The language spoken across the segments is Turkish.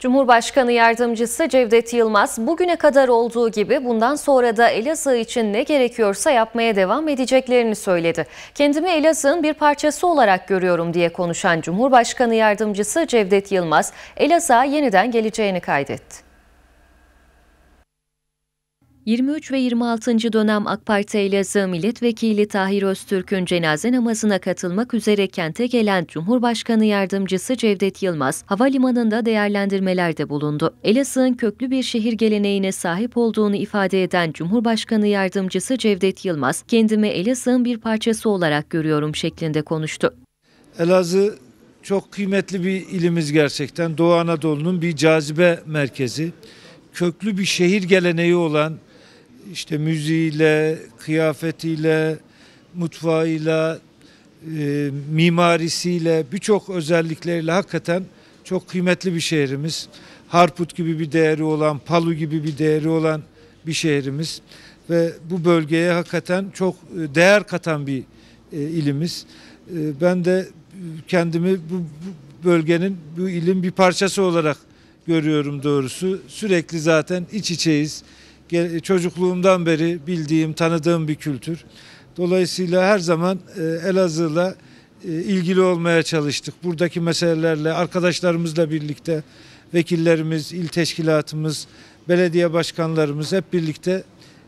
Cumhurbaşkanı Yardımcısı Cevdet Yılmaz bugüne kadar olduğu gibi bundan sonra da Elazığ için ne gerekiyorsa yapmaya devam edeceklerini söyledi. Kendimi Elazığ'ın bir parçası olarak görüyorum diye konuşan Cumhurbaşkanı Yardımcısı Cevdet Yılmaz Elazığ'a yeniden geleceğini kaydetti. 23 ve 26. dönem AK Parti Elazığ Milletvekili Tahir Öztürk'ün cenaze namazına katılmak üzere kente gelen Cumhurbaşkanı Yardımcısı Cevdet Yılmaz, havalimanında değerlendirmelerde bulundu. Elazığ'ın köklü bir şehir geleneğine sahip olduğunu ifade eden Cumhurbaşkanı Yardımcısı Cevdet Yılmaz, kendimi Elazığ'ın bir parçası olarak görüyorum şeklinde konuştu. Elazığ çok kıymetli bir ilimiz gerçekten. Doğu Anadolu'nun bir cazibe merkezi. Köklü bir şehir geleneği olan işte müziğiyle, kıyafetiyle, mutfağıyla, e, mimarisiyle birçok özellikleriyle hakikaten çok kıymetli bir şehrimiz. Harput gibi bir değeri olan, Palu gibi bir değeri olan bir şehrimiz ve bu bölgeye hakikaten çok e, değer katan bir e, ilimiz. E, ben de kendimi bu, bu bölgenin, bu ilin bir parçası olarak görüyorum doğrusu. Sürekli zaten iç içeyiz çocukluğumdan beri bildiğim, tanıdığım bir kültür. Dolayısıyla her zaman e, Elazığ'la e, ilgili olmaya çalıştık. Buradaki meselelerle, arkadaşlarımızla birlikte vekillerimiz, il teşkilatımız, belediye başkanlarımız hep birlikte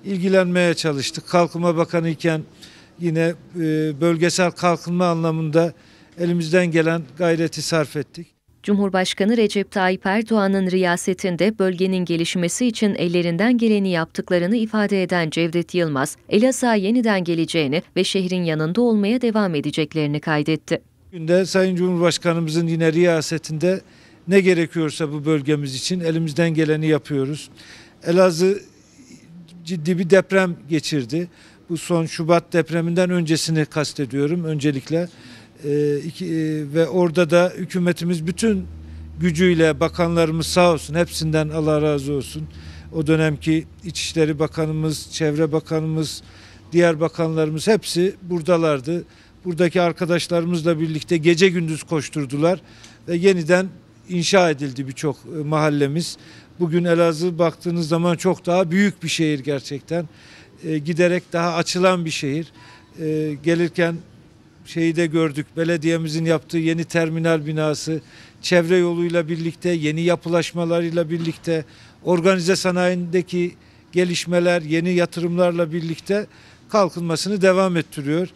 ilgilenmeye çalıştık. Kalkınma Bakanı iken yine e, bölgesel kalkınma anlamında elimizden gelen gayreti sarf ettik. Cumhurbaşkanı Recep Tayyip Erdoğan'ın riyasetinde bölgenin gelişmesi için ellerinden geleni yaptıklarını ifade eden Cevdet Yılmaz, Elazığ'a yeniden geleceğini ve şehrin yanında olmaya devam edeceklerini kaydetti. Günde Sayın Cumhurbaşkanımızın yine riyasetinde ne gerekiyorsa bu bölgemiz için elimizden geleni yapıyoruz. Elazığ ciddi bir deprem geçirdi. Bu son Şubat depreminden öncesini kastediyorum öncelikle. E, iki, e, ve orada da hükümetimiz bütün gücüyle bakanlarımız sağ olsun hepsinden Allah razı olsun. O dönemki İçişleri Bakanımız, Çevre Bakanımız, diğer bakanlarımız hepsi buradalardı. Buradaki arkadaşlarımızla birlikte gece gündüz koşturdular ve yeniden inşa edildi birçok e, mahallemiz. Bugün Elazığ baktığınız zaman çok daha büyük bir şehir gerçekten. E, giderek daha açılan bir şehir. E, gelirken şeyi de gördük. Belediyemizin yaptığı yeni terminal binası, çevre yoluyla birlikte, yeni yapılaşmalarıyla birlikte, organize sanayindeki gelişmeler, yeni yatırımlarla birlikte kalkınmasını devam ettiriyor.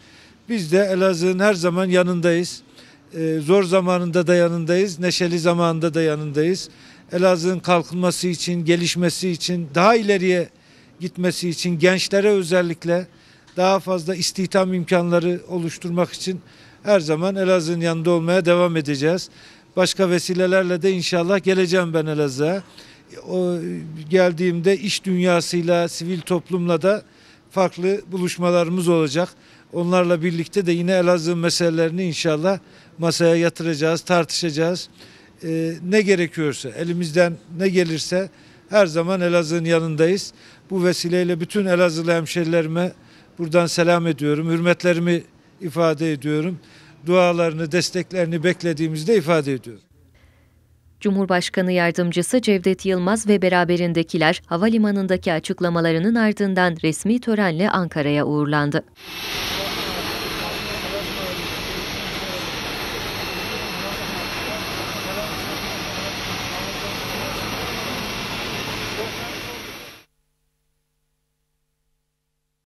Biz de Elazığ'ın her zaman yanındayız. Ee, zor zamanında da yanındayız, neşeli zamanında da yanındayız. Elazığ'ın kalkınması için, gelişmesi için, daha ileriye gitmesi için gençlere özellikle daha fazla istihdam imkanları oluşturmak için her zaman Elazığ'ın yanında olmaya devam edeceğiz. Başka vesilelerle de inşallah geleceğim ben Elazığ'a. Geldiğimde iş dünyasıyla, sivil toplumla da farklı buluşmalarımız olacak. Onlarla birlikte de yine Elazığ'ın meselelerini inşallah masaya yatıracağız, tartışacağız. Ee, ne gerekiyorsa, elimizden ne gelirse her zaman Elazığ'ın yanındayız. Bu vesileyle bütün Elazığlı hemşerilerime Buradan selam ediyorum. Hürmetlerimi ifade ediyorum. Dualarını, desteklerini beklediğimizde ifade ediyorum. Cumhurbaşkanı Yardımcısı Cevdet Yılmaz ve beraberindekiler havalimanındaki açıklamalarının ardından resmi törenle Ankara'ya uğurlandı.